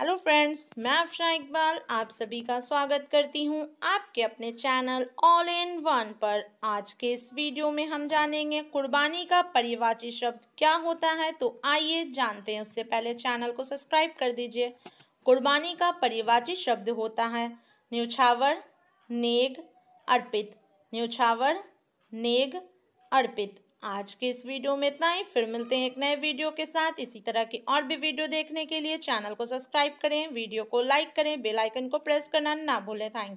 hello friends मैं अफशा इकबाल आप सभी का स्वागत करती हूं आपके अपने चैनल ऑल इन वन पर आज के इस वीडियो में हम जानेंगे कुर्बानी का परिवाची शब्द क्या होता है तो आइए जानते हैं उससे पहले चैनल को सब्सक्राइब कर दीजिए कुर्बानी का परिवाची शब्द होता है न्यूछावर नेग अर्पित न्यूछावर नेग अर्पित आज के इस वीडियो में इतना ही फिर मिलते हैं एक नए वीडियो के साथ इसी तरह की और भी वीडियो देखने के लिए चैनल को सब्सक्राइब करें वीडियो को लाइक करें बेल आइकन को प्रेस करना ना भूलें थैंक